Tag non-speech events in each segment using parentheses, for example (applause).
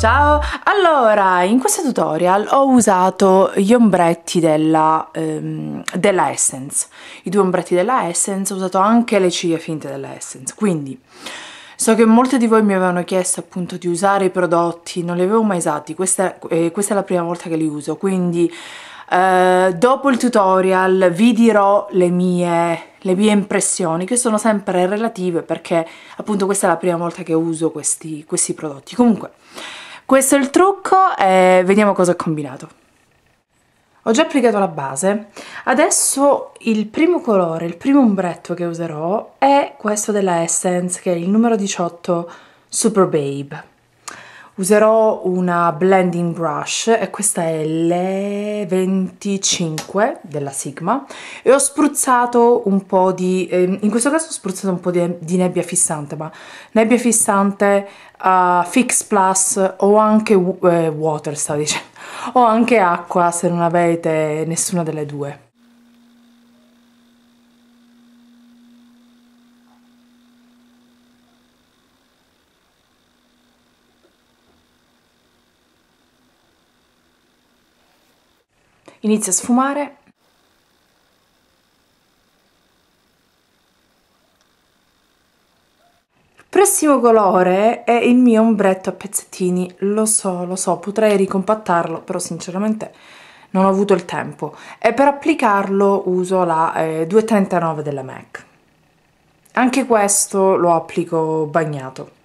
Ciao! Allora, in questo tutorial ho usato gli ombretti della, ehm, della, Essence. I due ombretti della Essence, ho usato anche le ciglia finte della Essence. Quindi, so che molti di voi mi avevano chiesto appunto di usare i prodotti, non li avevo mai usati, questa, eh, questa è la prima volta che li uso, quindi... Uh, dopo il tutorial vi dirò le mie, le mie, impressioni che sono sempre relative perché appunto questa è la prima volta che uso questi, questi prodotti comunque questo è il trucco e vediamo cosa ho combinato. Ho già applicato la base, adesso il primo colore, il primo ombretto che userò è questo della Essence che è il numero 18 Super Babe. Userò una blending brush e questa è l'E25 della Sigma e ho spruzzato un po' di, eh, in questo caso ho spruzzato un po' di, di nebbia fissante, ma nebbia fissante uh, Fix Plus o anche uh, Water, stavo dicendo, (laughs) o anche acqua se non avete nessuna delle due. inizia a sfumare. Il prossimo colore è il mio ombretto a pezzettini, lo so, lo so, potrei ricompattarlo, però sinceramente non ho avuto il tempo. E per applicarlo uso la eh, 239 della MAC. Anche questo lo applico bagnato.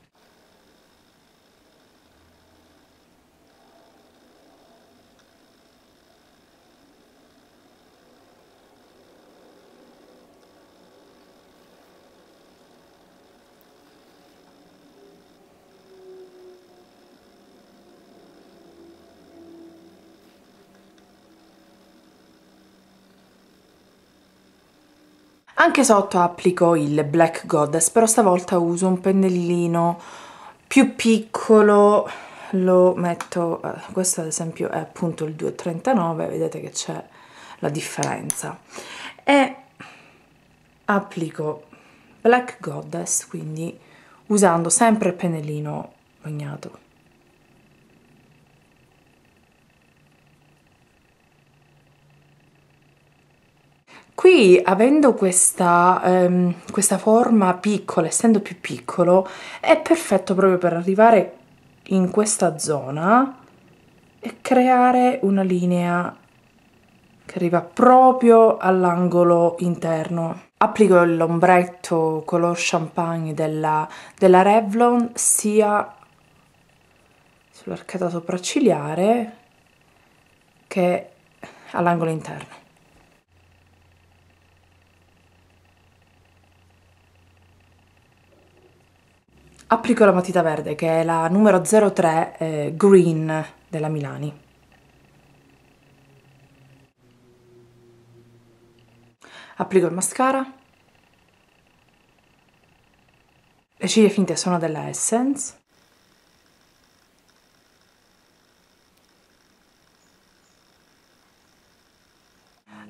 Anche sotto applico il Black Goddess, però stavolta uso un pennellino più piccolo, lo metto, eh, questo ad esempio è appunto il 239, vedete che c'è la differenza. E applico Black Goddess, quindi usando sempre il pennellino bagnato. Qui, avendo questa, ehm, questa forma piccola, essendo più piccolo, è perfetto proprio per arrivare in questa zona e creare una linea che arriva proprio all'angolo interno. Applico l'ombretto color champagne della, della Revlon sia sull'arcata sopraccigliare che all'angolo interno. applico la matita verde che è la numero 03 eh, green della Milani. Applico il mascara. Le ciglia finte sono della Essence.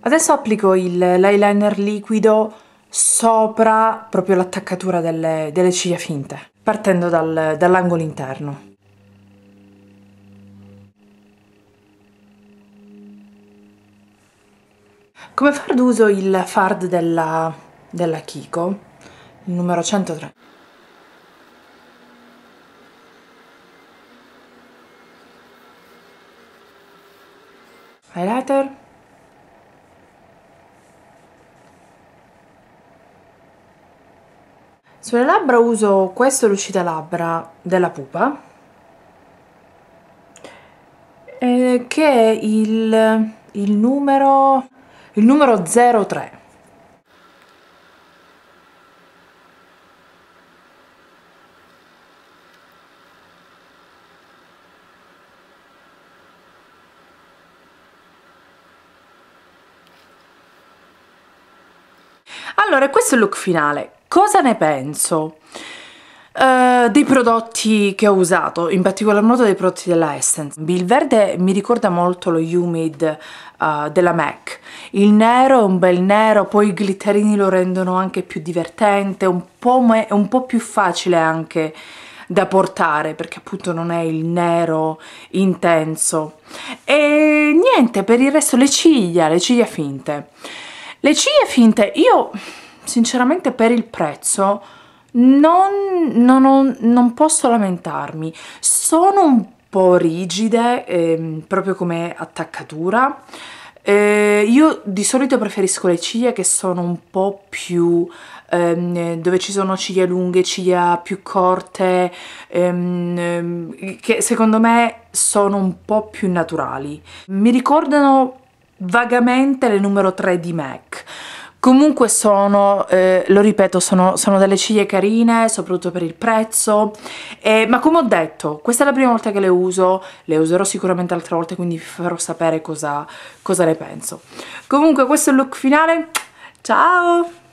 Adesso applico l'eyeliner liquido sopra proprio l'attaccatura delle, delle ciglia finte partendo dal, dall'angolo interno. Come fard uso il fard della, della Kiko, il numero 103. Highlighter. Sulle labbra uso questo labbra della Pupa, eh, che è il, il, numero, il numero 03. Allora, questo è il look finale cosa ne penso? Uh, dei prodotti che ho usato, in particolar modo dei prodotti della Essence. Il verde mi ricorda molto lo Humid uh, della MAC. Il nero è un bel nero, poi i glitterini lo rendono anche più divertente, un po', un po più facile anche da portare perché appunto non è il nero intenso e niente per il resto le ciglia le ciglia finte le ciglia finte io sinceramente per il prezzo non, non, non posso lamentarmi. Sono un po' rigide ehm, proprio come attaccatura. Eh, io di solito preferisco le ciglia che sono un po' più ehm, dove ci sono ciglia lunghe, ciglia più corte, ehm, ehm che secondo me sono un po' più naturali. Mi ricordano vagamente le numero 3 di MAC Comunque sono, eh, lo ripeto, sono, sono, delle ciglie carine, soprattutto per il prezzo, eh, ma come ho detto, questa è la prima volta che le uso, le userò sicuramente altre volte, quindi vi farò sapere cosa, cosa ne penso. Comunque questo è il look finale, ciao!